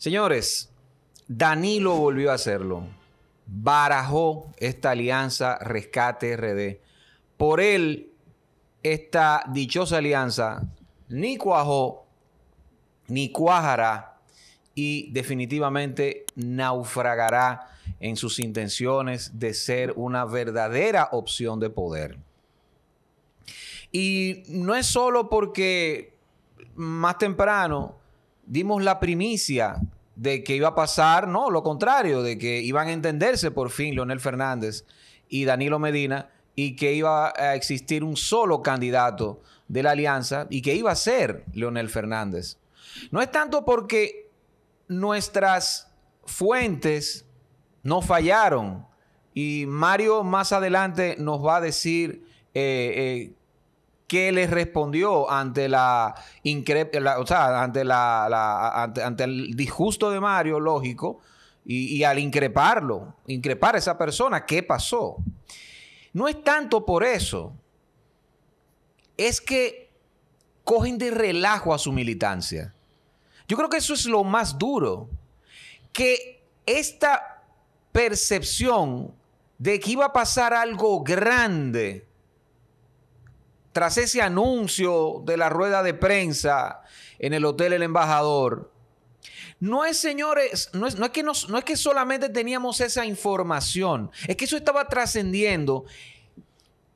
Señores, Danilo volvió a hacerlo. Barajó esta alianza Rescate RD. Por él, esta dichosa alianza ni cuajó, ni cuajará y definitivamente naufragará en sus intenciones de ser una verdadera opción de poder. Y no es solo porque más temprano dimos la primicia de que iba a pasar, no, lo contrario, de que iban a entenderse por fin Leonel Fernández y Danilo Medina y que iba a existir un solo candidato de la alianza y que iba a ser Leonel Fernández. No es tanto porque nuestras fuentes no fallaron y Mario más adelante nos va a decir eh, eh, ¿Qué les respondió ante la, ante la, ante, el disgusto de Mario, lógico, y, y al increparlo, increpar a esa persona, ¿qué pasó? No es tanto por eso, es que cogen de relajo a su militancia. Yo creo que eso es lo más duro, que esta percepción de que iba a pasar algo grande tras ese anuncio de la rueda de prensa en el Hotel El Embajador, no es, señores, no es, no que no es que solamente teníamos esa información, es que eso estaba trascendiendo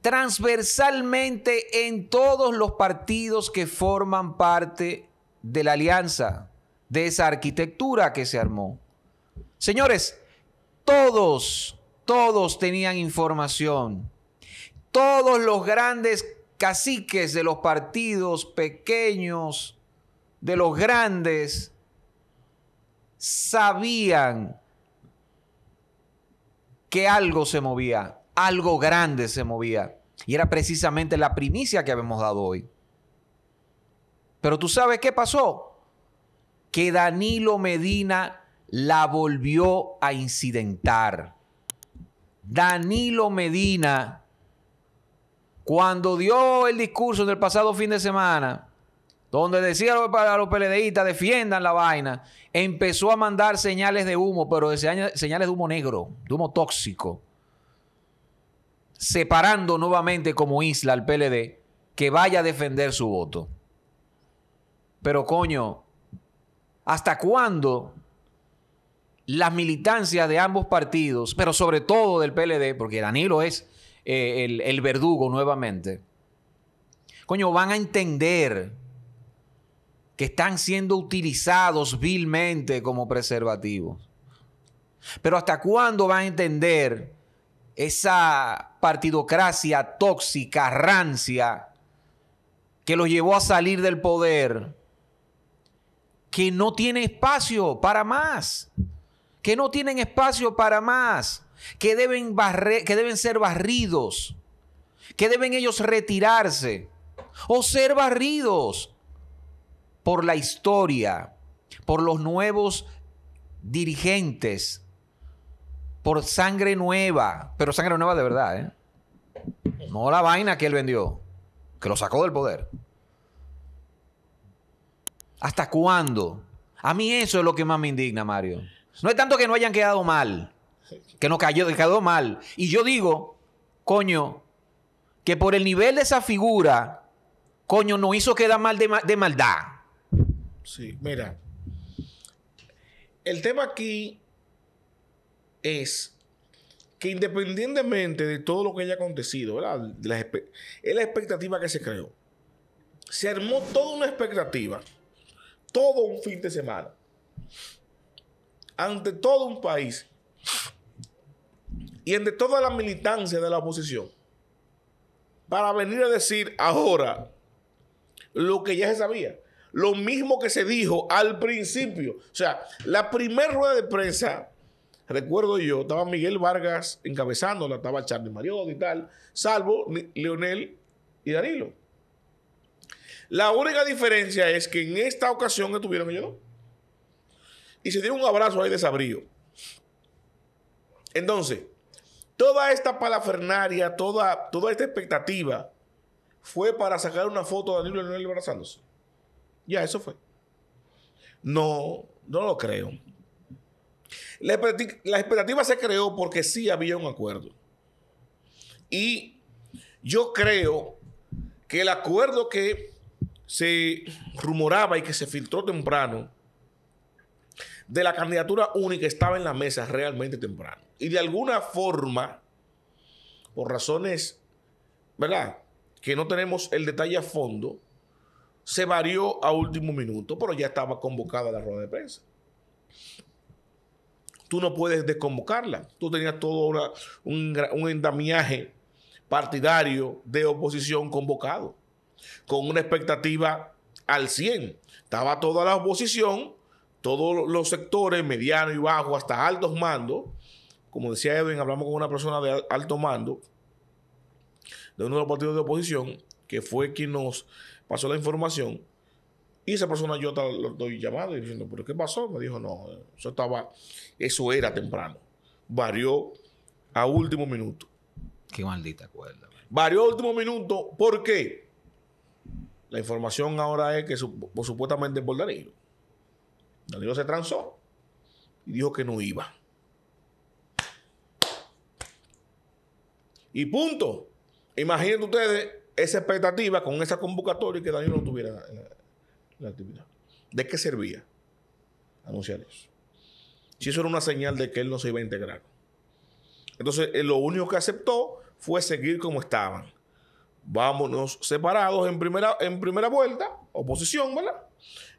transversalmente en todos los partidos que forman parte de la alianza, de esa arquitectura que se armó. Señores, todos, todos tenían información. Todos los grandes caciques de los partidos pequeños, de los grandes, sabían que algo se movía, algo grande se movía. Y era precisamente la primicia que habíamos dado hoy. Pero tú sabes qué pasó? Que Danilo Medina la volvió a incidentar. Danilo Medina cuando dio el discurso del pasado fin de semana, donde decía para los PLDistas, defiendan la vaina, empezó a mandar señales de humo, pero señales de humo negro, de humo tóxico, separando nuevamente como isla al PLD que vaya a defender su voto. Pero coño, ¿hasta cuándo las militancias de ambos partidos, pero sobre todo del PLD, porque Danilo es eh, el, el verdugo nuevamente. Coño, van a entender que están siendo utilizados vilmente como preservativos. Pero ¿hasta cuándo van a entender esa partidocracia tóxica, rancia, que los llevó a salir del poder, que no tiene espacio para más? que no tienen espacio para más, que deben, que deben ser barridos, que deben ellos retirarse o ser barridos por la historia, por los nuevos dirigentes, por sangre nueva, pero sangre nueva de verdad, ¿eh? No la vaina que él vendió, que lo sacó del poder. ¿Hasta cuándo? A mí eso es lo que más me indigna, Mario. No es tanto que no hayan quedado mal, que no cayó, que quedó mal. Y yo digo, coño, que por el nivel de esa figura, coño, no hizo quedar mal de, maldad. Sí, mira. El tema aquí es que independientemente de todo lo que haya acontecido, ¿verdad? es la expectativa que se creó. Se armó toda una expectativa, todo un fin de semana ante todo un país y ante toda la militancia de la oposición para venir a decir ahora lo que ya se sabía, lo mismo que se dijo al principio. O sea, la primera rueda de prensa, recuerdo yo, estaba Miguel Vargas encabezándola, estaba Charlie Mariotti y tal, salvo Leonel y Danilo. La única diferencia es que en esta ocasión estuvieron ellos y se dio un abrazo ahí de sabrío. Entonces, toda esta palafernaria, toda, toda esta expectativa fue para sacar una foto de Danilo Leonel abrazándose. Ya, eso fue. No, no lo creo. La la expectativa se creó porque sí había un acuerdo. Y yo creo que el acuerdo que se rumoraba y que se filtró temprano de la candidatura única estaba en la mesa realmente temprano. Y de alguna forma, por razones, ¿verdad? Que no tenemos el detalle a fondo, se varió a último minuto, pero ya estaba convocada la rueda de prensa. Tú no puedes desconvocarla. Tú tenías todo un, un endamiaje partidario de oposición convocado, con una expectativa al 100. Estaba toda la oposición todos los sectores, mediano y bajo, hasta altos mandos, como decía Edwin, hablamos con una persona de alto mando, de uno de los partidos de oposición, que fue quien nos pasó la información, y esa persona yo lo doy llamado y diciendo, pero ¿qué pasó? Me dijo, no, eso estaba, eso era temprano. Varió a último minuto. Qué maldita cuerda. Varió a último minuto, ¿por qué? La información ahora es que supuestamente es por Danilo se transó y dijo que no iba. Y punto. Imagínense ustedes esa expectativa con esa convocatoria y que Danilo no tuviera eh, la, actividad. ¿De qué servía anunciar eso? Si eso era una señal de que él no se iba a integrar. Entonces, eh, lo único que aceptó fue seguir como estaban. Vámonos separados en primera, en primera vuelta, oposición, ¿verdad?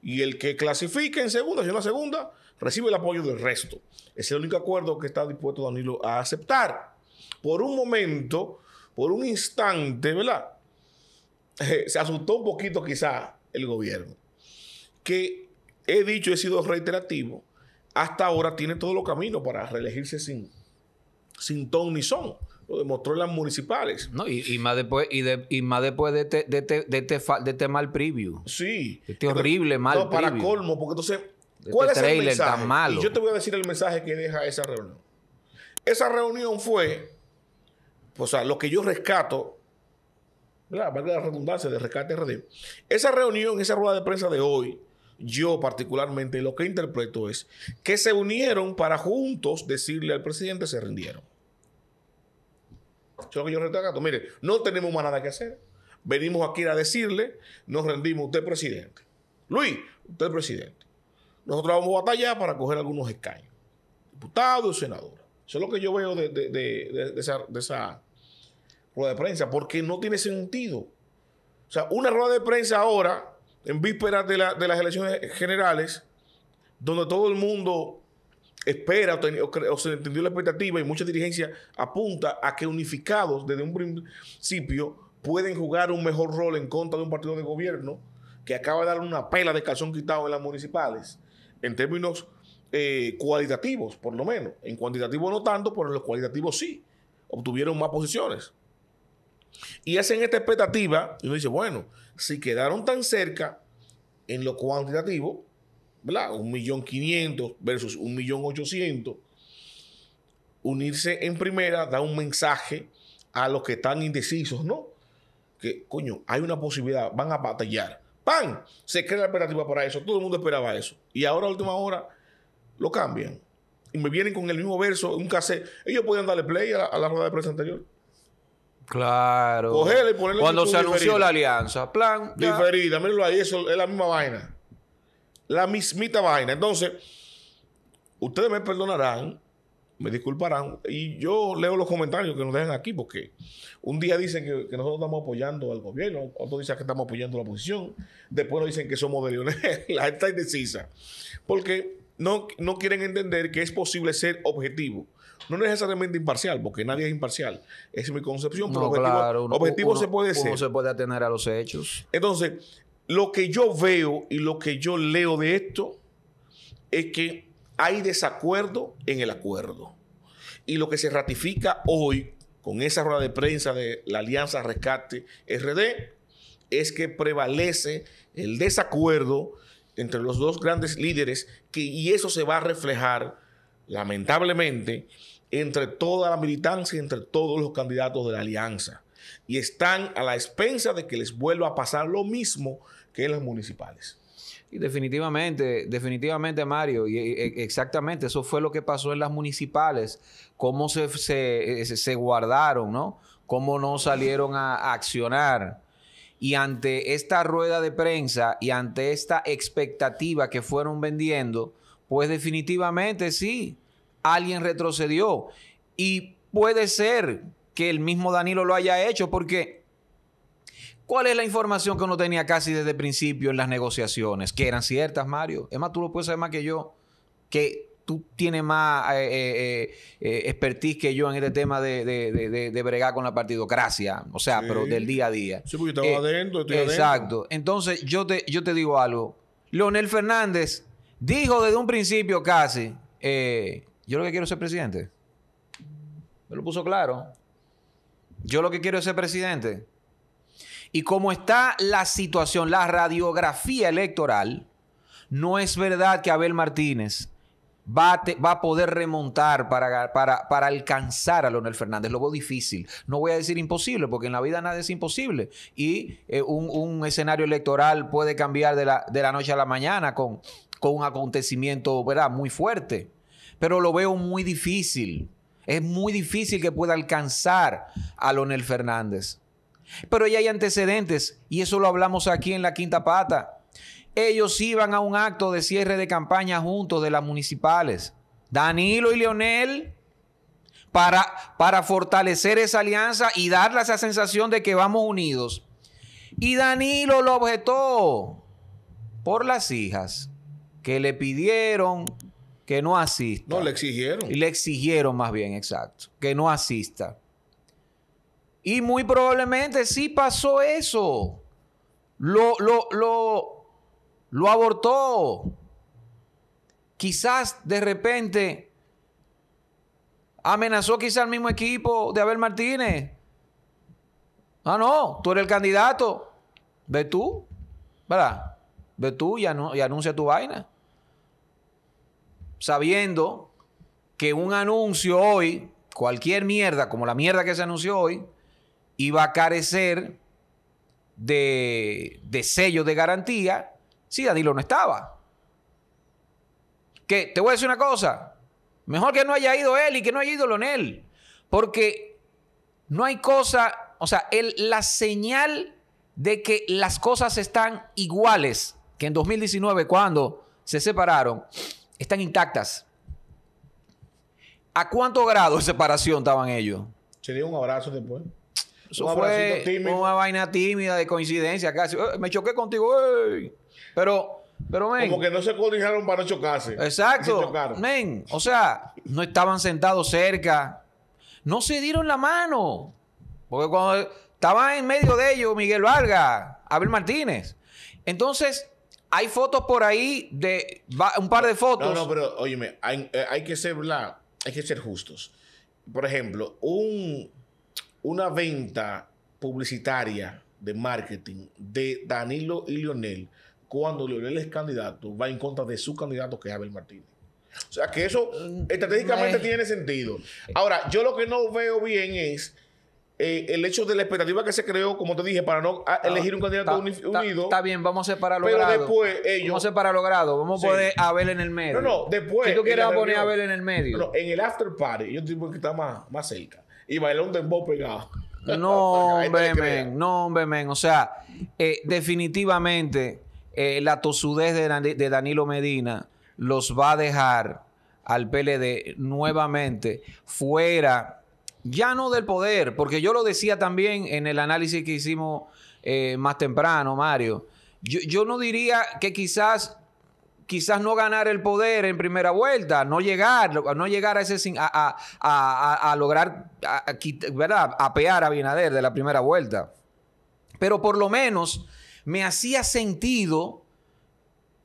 Y el que clasifique en segunda, si en la segunda, recibe el apoyo del resto. Es el único acuerdo que está dispuesto Danilo a aceptar. Por un momento, por un instante, ¿verdad? Eh, se asustó un poquito quizá el gobierno. Que he dicho, he sido reiterativo, hasta ahora tiene todos los caminos para reelegirse sin, sin ton ni son lo demostró en las municipales. No, y, más después, y, de, más después este, este, este de este, mal preview. Sí. Este horrible mal para colmo, porque entonces, ¿cuál es el mensaje? Tan malo. Y yo te voy a decir el mensaje que deja esa reunión. Esa reunión fue, o sea, lo que yo rescato, ¿verdad? Valga la redundancia de rescate RD. Esa reunión, esa rueda de prensa de hoy, yo particularmente lo que interpreto es que se unieron para juntos decirle al presidente se rindieron. Eso es lo que yo Mire, no tenemos más nada que hacer. Venimos aquí a decirle, nos rendimos, usted presidente. Luis, usted presidente. Nosotros vamos a batallar para coger algunos escaños. Diputados y senadores. Eso es lo que yo veo de, de, esa, rueda de prensa, porque no tiene sentido. O sea, una rueda de prensa ahora, en vísperas de, de las elecciones generales, donde todo el mundo espera o, se entendió la expectativa y mucha dirigencia apunta a que unificados desde un principio pueden jugar un mejor rol en contra de un partido de gobierno que acaba de dar una pela de calzón quitado en las municipales, en términos eh, cualitativos, por lo menos. En cuantitativo no tanto, pero en los cualitativos sí, obtuvieron más posiciones. Y hacen esta expectativa y uno dice, bueno, si quedaron tan cerca en lo cuantitativo, ¿verdad? Un millón quinientos versus un millón ochocientos. Unirse en primera da un mensaje a los que están indecisos, ¿no? Que, coño, hay una posibilidad, van a batallar. ¡Pam! Se crea la operativa para eso. Todo el mundo esperaba eso. Y ahora, a última hora, lo cambian. Y me vienen con el mismo verso, un cassette. Ellos podían darle play a la, rueda de prensa anterior. Claro. y Cuando se anunció la alianza. Plan. Diferida, mírenlo ahí, eso es la misma vaina. La mismita vaina. Entonces, ustedes me perdonarán, me disculparán, y yo leo los comentarios que nos dejan aquí, porque un día dicen que, nosotros estamos apoyando al gobierno, Otro dice que estamos apoyando a la oposición, después nos dicen que somos de Leonel, la gente está indecisa, porque no, no quieren entender que es posible ser objetivo. No necesariamente imparcial, porque nadie es imparcial. es mi concepción. Pero objetivo, objetivo se puede ser. se puede atener a los hechos. Entonces, lo que yo veo y lo que yo leo de esto es que hay desacuerdo en el acuerdo. Y lo que se ratifica hoy con esa rueda de prensa de la Alianza Rescate RD es que prevalece el desacuerdo entre los dos grandes líderes y eso se va a reflejar lamentablemente entre toda la militancia y entre todos los candidatos de la alianza. Y están a la expensa de que les vuelva a pasar lo mismo que las municipales. Y definitivamente, definitivamente, Mario, y, e, exactamente, eso fue lo que pasó en las municipales, cómo se, se, guardaron, ¿no? Cómo no salieron a accionar. Y ante esta rueda de prensa y ante esta expectativa que fueron vendiendo, pues definitivamente sí, alguien retrocedió. Y puede ser que el mismo Danilo lo haya hecho, porque ¿Cuál es la información que uno tenía casi desde el principio en las negociaciones? Que eran ciertas, Mario. Es más, tú lo puedes saber más que yo, que tú tienes más eh, eh, eh, expertise que yo en este tema de, de, bregar con la partidocracia. O sea, pero del día a día. Sí, porque estaba adentro, Exacto. Entonces, yo te, yo te digo algo. Leonel Fernández dijo desde un principio casi, yo lo que quiero es ser presidente. Me lo puso claro. Yo lo que quiero es ser presidente. Y como está la situación, la radiografía electoral, no es verdad que Abel Martínez va a, poder remontar para, alcanzar a Lonel Fernández. Lo veo difícil. No voy a decir imposible, porque en la vida nada es imposible. Y eh, un, escenario electoral puede cambiar de la, noche a la mañana con, un acontecimiento muy fuerte. Pero lo veo muy difícil. Es muy difícil que pueda alcanzar a Lonel Fernández. Pero ya hay antecedentes y eso lo hablamos aquí en la quinta pata. Ellos iban a un acto de cierre de campaña juntos de las municipales. Danilo y Leonel para, para fortalecer esa alianza y darle esa sensación de que vamos unidos. Y Danilo lo objetó por las hijas que le pidieron que no asista. No, le exigieron. Y le exigieron más bien, exacto, que no asista. Y muy probablemente sí pasó eso. Lo, lo, abortó. Quizás de repente amenazó quizás al mismo equipo de Abel Martínez. Ah, no, tú eres el candidato. Ve tú, ¿verdad? Ve tú y anuncia tu vaina. Sabiendo que un anuncio hoy, cualquier mierda, como la mierda que se anunció hoy, iba a carecer de, sello de garantía si Danilo no estaba. Que te voy a decir una cosa, mejor que no haya ido él y que no haya ido Lonel, porque no hay cosa, o sea, la señal de que las cosas están iguales que en 2019 cuando se separaron, están intactas. ¿A cuánto grado de separación estaban ellos? Se dio un abrazo después fue una vaina tímida de coincidencia casi. Eh, me choqué contigo, Pero, pero, Como que no se coordinaron para no chocarse. Exacto. men, o sea, no estaban sentados cerca. No se dieron la mano. Porque cuando estaba en medio de ellos Miguel Vargas, Abel Martínez. Entonces, hay fotos por ahí de un par de fotos. No, no, pero óyeme, hay, eh, que ser, hay que ser justos. Por ejemplo, un una venta publicitaria de marketing de Danilo y Lionel cuando Lionel es candidato, va en contra de su candidato que es Abel Martínez. O sea que eso mm, estratégicamente eh. tiene sentido. Ahora, yo lo que no veo bien es eh, el hecho de la expectativa que se creó, como te dije, para no ah, ah, elegir un candidato unido. Está bien, vamos a separar los Pero después ellos. Vamos a separar los Vamos a poner a Abel en el medio. No, no, después. Si tú quieres poner a Abel en el medio. No, en el after party, yo digo que está más cerca y bailón un dembow pegado. No, hombre, men. No, hombre, O sea, eh, definitivamente eh, la tosudez de, de Danilo Medina los va a dejar al PLD nuevamente fuera, ya no del poder, porque yo lo decía también en el análisis que hicimos eh, más temprano, Mario. Yo, yo, no diría que quizás quizás no ganar el poder en primera vuelta, no llegar, no llegar a ese a, lograr apear a Binader de la primera vuelta. Pero por lo menos me hacía sentido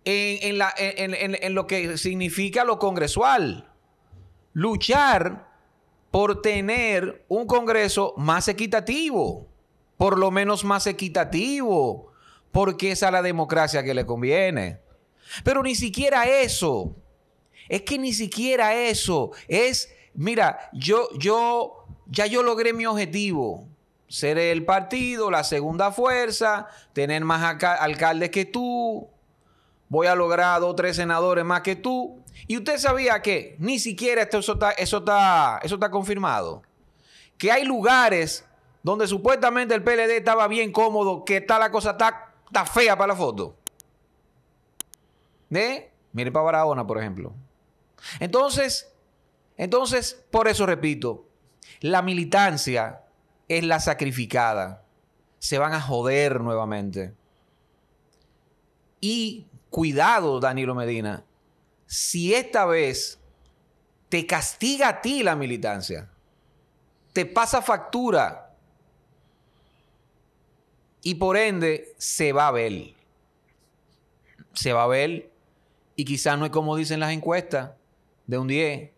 en, lo que significa lo congresual. Luchar por tener un Congreso más equitativo, por lo menos más equitativo, porque es a la democracia que le conviene. Pero ni siquiera eso. Es que ni siquiera eso. Es, mira, yo, yo, ya yo logré mi objetivo. Ser el partido, la segunda fuerza, tener más alcaldes que tú. Voy a lograr dos o tres senadores más que tú. Y usted sabía que ni siquiera eso, está, eso, está, confirmado. Que hay lugares donde supuestamente el PLD estaba bien cómodo, que está la cosa está fea para la foto de, mire para Barahona, por ejemplo. Entonces, entonces, por eso repito, la militancia es la sacrificada. Se van a joder nuevamente. Y cuidado, Danilo Medina, si esta vez te castiga a ti la militancia, te pasa factura y por ende se va a ver. Se va a ver y quizás no es como dicen las encuestas de un 10.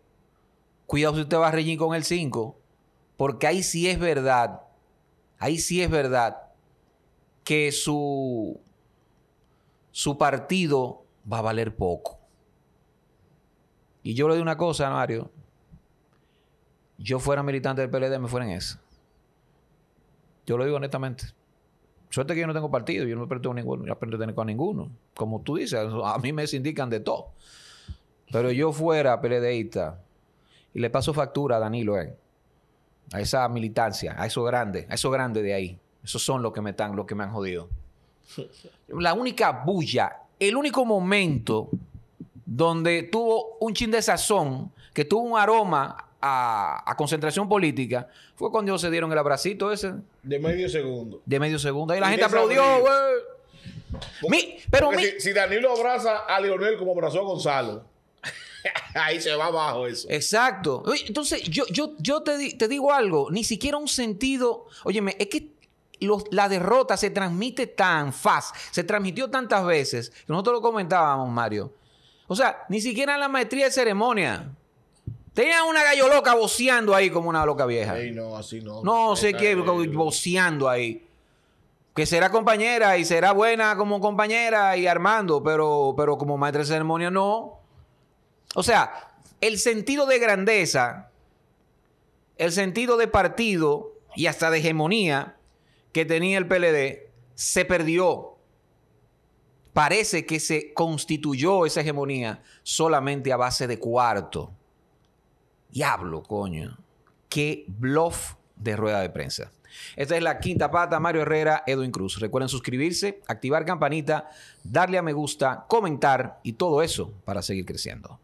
Cuidado si usted va a con el 5. Porque ahí sí es verdad. Ahí sí es verdad que su, su partido va a valer poco. Y yo le digo una cosa, Mario. Yo fuera militante del PLD, me fuera en eso. Yo lo digo honestamente. Suerte que yo no tengo partido, yo no pertenezco ninguno, yo a ninguno. Como tú dices, a mí me sindican de todo. Pero yo fuera PLDista y le paso factura a Danilo, eh, a esa militancia, a eso grande, a eso grande de ahí. Esos son los que me están, los que me han jodido. La única bulla, el único momento donde tuvo un chin de sazón, que tuvo un aroma a, concentración política fue cuando se dieron el abracito ese. De medio segundo. De medio segundo. y la gente aplaudió, güey. Pero si, Danilo abraza a Leonel como abrazó a Gonzalo, ahí se va abajo eso. Exacto. entonces, yo, yo, yo te, digo algo, ni siquiera un sentido. Óyeme, es que la derrota se transmite tan fácil, se transmitió tantas veces, que nosotros lo comentábamos, Mario. O sea, ni siquiera la maestría de ceremonia. Tenía una gallo loca voceando ahí como una loca vieja. no, así no. No sé qué, voceando ahí. Que será compañera y será buena como compañera y armando, pero, pero como maestra de ceremonia no. O sea, el sentido de grandeza, el sentido de partido y hasta de hegemonía que tenía el PLD se perdió. Parece que se constituyó esa hegemonía solamente a base de cuarto. Diablo, coño. Qué bluff de rueda de prensa. Esta es la quinta pata, Mario Herrera, Edwin Cruz. Recuerden suscribirse, activar campanita, darle a me gusta, comentar y todo eso para seguir creciendo.